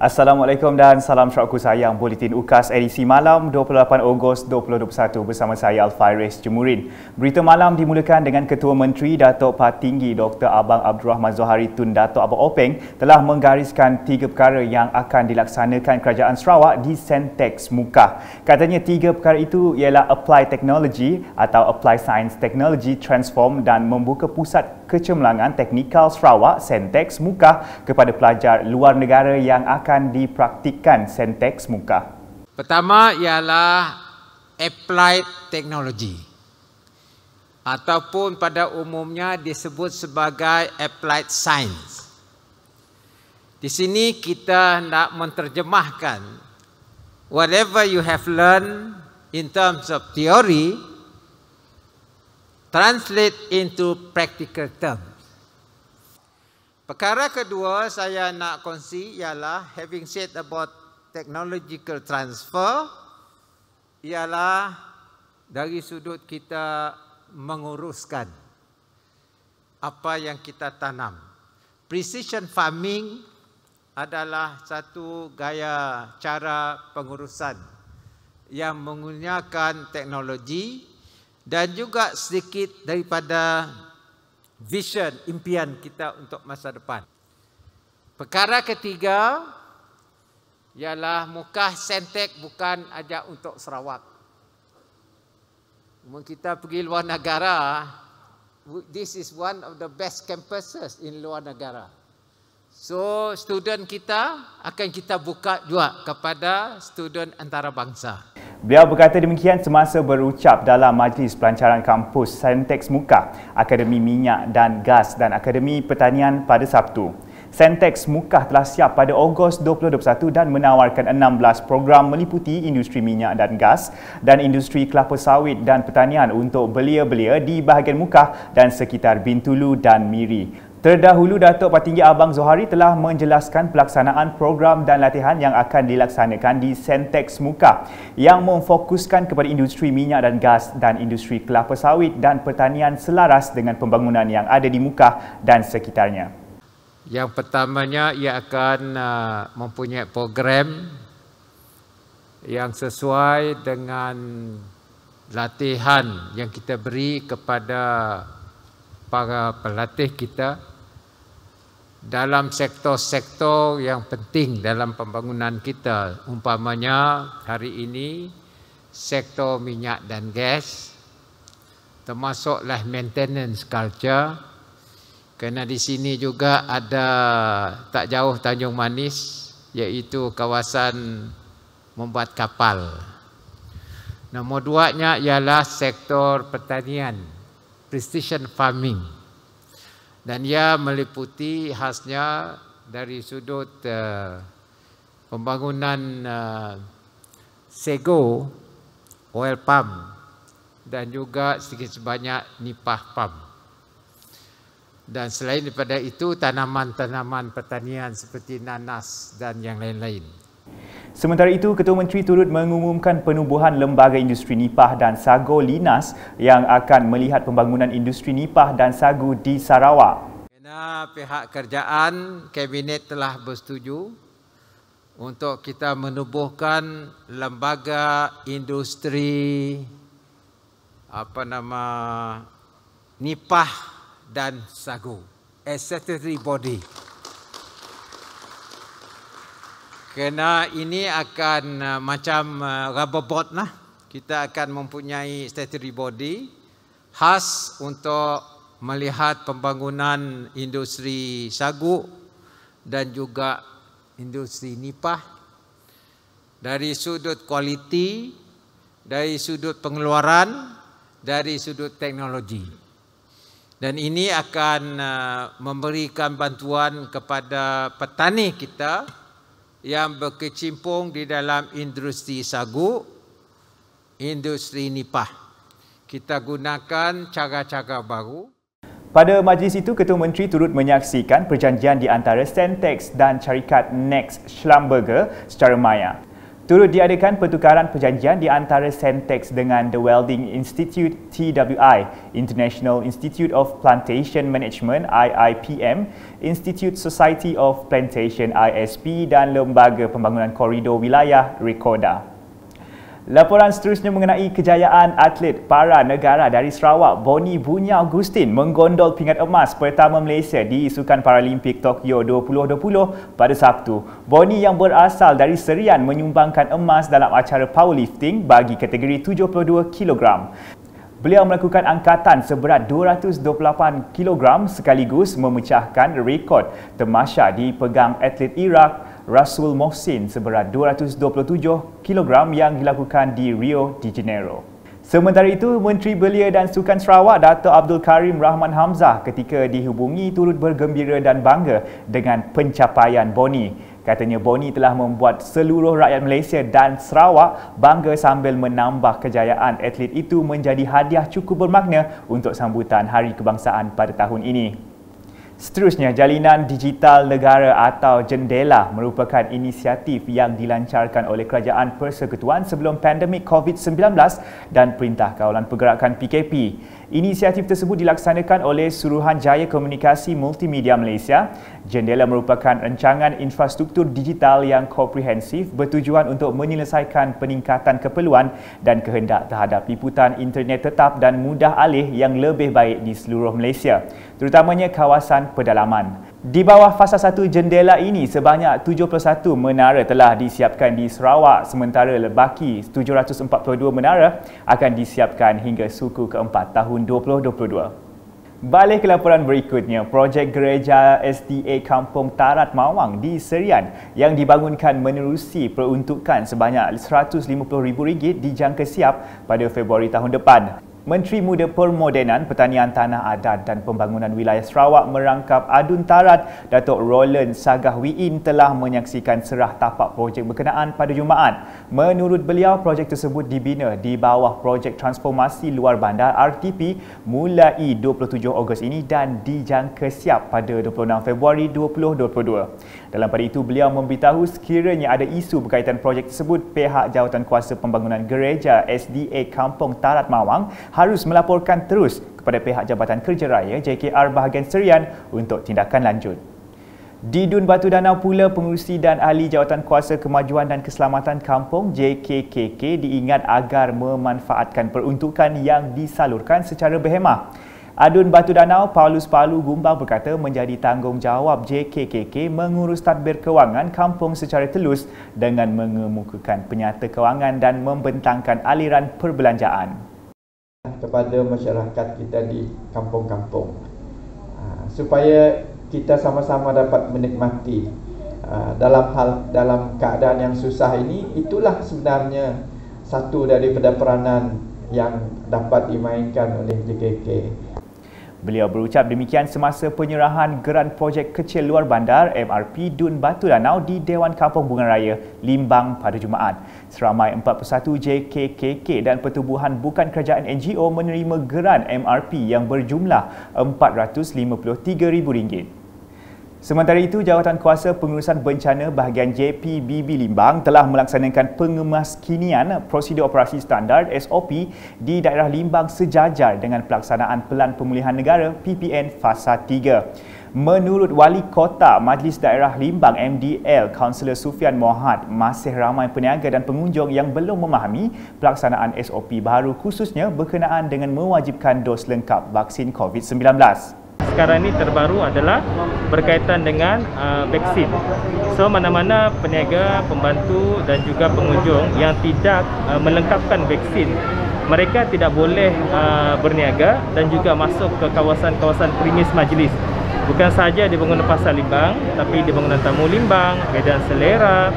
Assalamualaikum dan salam syarikat sayang Bulletin UKAS edisi malam 28 Ogos 2021 bersama saya Al-Fairis Jemurin. Berita malam dimulakan dengan Ketua Menteri Datuk Patinggi Dr. Abang Abdul Rahman Zohari Tun Datuk Abang Openg telah menggariskan tiga perkara yang akan dilaksanakan Kerajaan Sarawak di Sentex Muka. Katanya tiga perkara itu ialah Apply Technology atau Apply Science Technology Transform dan membuka pusat kecemerlangan teknikal Sarawak Sentex Muka kepada pelajar luar negara yang akan dipraktikan Sentex Muka. Pertama ialah applied technology ataupun pada umumnya disebut sebagai applied science. Di sini kita nak menterjemahkan whatever you have learned in terms of theory translate into practical terms. Perkara kedua saya nak kongsi ialah having said about technological transfer ialah dari sudut kita menguruskan apa yang kita tanam. Precision farming adalah satu gaya cara pengurusan yang menggunakan teknologi dan juga sedikit daripada vision impian kita untuk masa depan. Perkara ketiga ialah muka sentek bukan ajak untuk Sarawak. Mungkin kita pergi luar negara, this is one of the best campuses in luar negara. So student kita akan kita buka juga kepada student antarabangsa. Beliau berkata demikian semasa berucap dalam majlis pelancaran kampus Sentex Muka, Akademi Minyak dan Gas dan Akademi Pertanian pada Sabtu. Sentex Muka telah siap pada Ogos 2021 dan menawarkan 16 program meliputi industri minyak dan gas dan industri kelapa sawit dan pertanian untuk belia-belia di bahagian Muka dan sekitar Bintulu dan Miri. Terdahulu Datuk Patinggi Abang Zohari telah menjelaskan pelaksanaan program dan latihan yang akan dilaksanakan di Sentex Muka yang memfokuskan kepada industri minyak dan gas dan industri kelapa sawit dan pertanian selaras dengan pembangunan yang ada di Muka dan sekitarnya. Yang pertamanya ia akan uh, mempunyai program yang sesuai dengan latihan yang kita beri kepada para pelatih kita dalam sektor-sektor yang penting dalam pembangunan kita. Umpamanya hari ini sektor minyak dan gas termasuklah maintenance culture kerana di sini juga ada tak jauh Tanjung Manis iaitu kawasan membuat kapal. Nombor dua nya ialah sektor pertanian precision farming dan ia meliputi khasnya dari sudut uh, pembangunan uh, sego oil palm dan juga sedikit sebanyak nipah palm dan selain daripada itu tanaman-tanaman pertanian seperti nanas dan yang lain-lain Sementara itu, Ketua Menteri turut mengumumkan penubuhan Lembaga Industri Nipah dan Sago Linas yang akan melihat pembangunan industri Nipah dan Sagu di Sarawak. Kena pihak kerjaan, Kabinet telah bersetuju untuk kita menubuhkan Lembaga Industri apa nama Nipah dan Sagu. A body. Kena ini akan uh, macam uh, rubber boat lah. Kita akan mempunyai statutory body khas untuk melihat pembangunan industri sagu dan juga industri nipah dari sudut kualiti, dari sudut pengeluaran, dari sudut teknologi. Dan ini akan uh, memberikan bantuan kepada petani kita yang berkecimpung di dalam industri sagu, industri nipah. Kita gunakan cara-cara baru. Pada majlis itu, Ketua Menteri turut menyaksikan perjanjian di antara Sentex dan syarikat Next Schlumberger secara maya. Turut diadakan pertukaran perjanjian di antara Sentex dengan The Welding Institute TWI, International Institute of Plantation Management IIPM, Institute Society of Plantation ISP dan Lembaga Pembangunan Koridor Wilayah RECORDA. Laporan seterusnya mengenai kejayaan atlet para negara dari Sarawak, Boni Bunya Agustin menggondol pingat emas pertama Malaysia di Sukan Paralimpik Tokyo 2020 pada Sabtu. Boni yang berasal dari Serian menyumbangkan emas dalam acara powerlifting bagi kategori 72 kg. Beliau melakukan angkatan seberat 228 kg sekaligus memecahkan rekod temasha dipegang atlet Iraq Rasul Mohsin seberat 227 kg yang dilakukan di Rio de Janeiro. Sementara itu, Menteri Belia dan Sukan Sarawak Dato Abdul Karim Rahman Hamzah ketika dihubungi turut bergembira dan bangga dengan pencapaian Boni. Katanya Boni telah membuat seluruh rakyat Malaysia dan Sarawak bangga sambil menambah kejayaan atlet itu menjadi hadiah cukup bermakna untuk sambutan Hari Kebangsaan pada tahun ini. Seterusnya, Jalinan Digital Negara atau Jendela merupakan inisiatif yang dilancarkan oleh Kerajaan Persekutuan sebelum pandemik COVID-19 dan Perintah Kawalan Pergerakan PKP. Inisiatif tersebut dilaksanakan oleh Suruhanjaya Komunikasi Multimedia Malaysia. Jendela merupakan rencangan infrastruktur digital yang komprehensif bertujuan untuk menyelesaikan peningkatan keperluan dan kehendak terhadap liputan internet tetap dan mudah alih yang lebih baik di seluruh Malaysia, terutamanya kawasan pedalaman. Di bawah fasa satu jendela ini, sebanyak 71 menara telah disiapkan di Sarawak sementara baki 742 menara akan disiapkan hingga suku keempat tahun 2022. Balik ke laporan berikutnya, projek gereja SDA Kampung Tarat Mawang di Serian yang dibangunkan menerusi peruntukan sebanyak RM150,000 dijangka siap pada Februari tahun depan. Menteri Muda Permodenan, Pertanian Tanah Adat dan Pembangunan Wilayah Sarawak merangkap adun tarat Datuk Roland Sagah Wiin telah menyaksikan serah tapak projek berkenaan pada Jumaat. Menurut beliau, projek tersebut dibina di bawah projek transformasi luar bandar RTP mulai 27 Ogos ini dan dijangka siap pada 26 Februari 2022. Dalam pada itu, beliau memberitahu sekiranya ada isu berkaitan projek tersebut, pihak jawatan kuasa pembangunan gereja SDA Kampung Tarat Mawang harus melaporkan terus kepada pihak Jabatan Kerja Raya JKR Bahagian Serian untuk tindakan lanjut. Di Dun Batu Danau pula, pengurusi dan ahli jawatan kuasa kemajuan dan keselamatan kampung JKKK diingat agar memanfaatkan peruntukan yang disalurkan secara berhemah. Adun Batu Danau, Paulus Palu Gumbang berkata menjadi tanggungjawab JKKK mengurus tadbir kewangan kampung secara telus dengan mengemukakan penyata kewangan dan membentangkan aliran perbelanjaan kepada masyarakat kita di kampung-kampung ha, supaya kita sama-sama dapat menikmati ha, dalam hal dalam keadaan yang susah ini itulah sebenarnya satu daripada peranan yang dapat dimainkan oleh JKK. Beliau berucap demikian semasa penyerahan geran projek kecil luar bandar MRP Dun Batu Danau di Dewan Kampung Bunga Raya Limbang pada Jumaat. Seramai 41 JKKK dan pertubuhan bukan kerajaan NGO menerima geran MRP yang berjumlah RM453,000. Sementara itu, Jawatan Kuasa Pengurusan Bencana bahagian JPBB Limbang telah melaksanakan pengemaskinian prosedur operasi standar SOP di daerah Limbang sejajar dengan pelaksanaan Pelan Pemulihan Negara PPN Fasa Menurut Wali Kota Majlis Daerah Limbang MDL, Kaunselor Sufian Mohad, masih ramai peniaga dan pengunjung yang belum memahami pelaksanaan SOP baru khususnya berkenaan dengan mewajibkan dos lengkap vaksin COVID-19. Sekarang ini terbaru adalah berkaitan dengan uh, vaksin. So mana-mana peniaga, pembantu dan juga pengunjung yang tidak uh, melengkapkan vaksin mereka tidak boleh uh, berniaga dan juga masuk ke kawasan-kawasan primis majlis bukan saja dia bangunan pasar limbang tapi dia bangunan tamu limbang, medan selera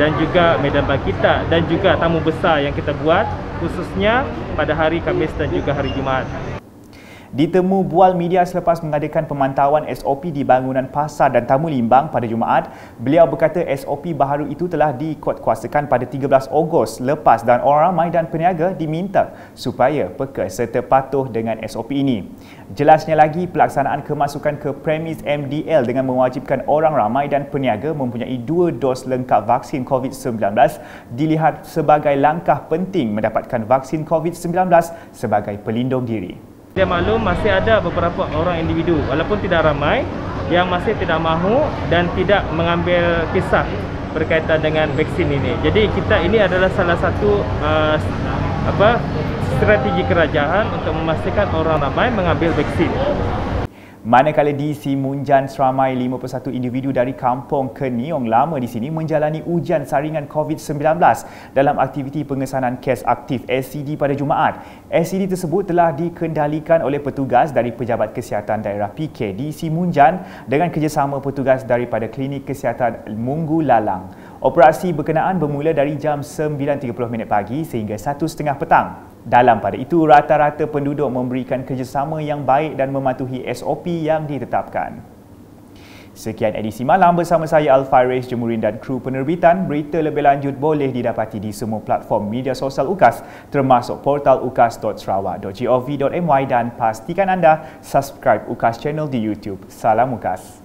dan juga medan bakita dan juga tamu besar yang kita buat khususnya pada hari Kamis dan juga hari Jumaat ditemu bual media selepas mengadakan pemantauan SOP di bangunan pasar dan tamu limbang pada Jumaat, beliau berkata SOP baharu itu telah dikuatkuasakan pada 13 Ogos lepas dan orang ramai dan peniaga diminta supaya peka serta patuh dengan SOP ini. Jelasnya lagi, pelaksanaan kemasukan ke premis MDL dengan mewajibkan orang ramai dan peniaga mempunyai dua dos lengkap vaksin COVID-19 dilihat sebagai langkah penting mendapatkan vaksin COVID-19 sebagai pelindung diri. Setiap maklum masih ada beberapa orang individu walaupun tidak ramai yang masih tidak mahu dan tidak mengambil kisah berkaitan dengan vaksin ini. Jadi kita ini adalah salah satu uh, apa strategi kerajaan untuk memastikan orang ramai mengambil vaksin. Manakala di Simunjan seramai 51 individu dari kampung Keniong lama di sini menjalani ujian saringan COVID-19 dalam aktiviti pengesanan kes aktif SCD pada Jumaat. SCD tersebut telah dikendalikan oleh petugas dari Pejabat Kesihatan Daerah PK di Simunjan dengan kerjasama petugas daripada Klinik Kesihatan Munggu Lalang. Operasi berkenaan bermula dari jam 9.30 pagi sehingga 1.30 petang. Dalam pada itu, rata-rata penduduk memberikan kerjasama yang baik dan mematuhi SOP yang ditetapkan. Sekian edisi malam bersama saya Al-Fairiz Jemurin dan kru penerbitan. Berita lebih lanjut boleh didapati di semua platform media sosial UKAS termasuk portal ukas.sarawak.gov.my dan pastikan anda subscribe UKAS channel di YouTube. Salam UKAS!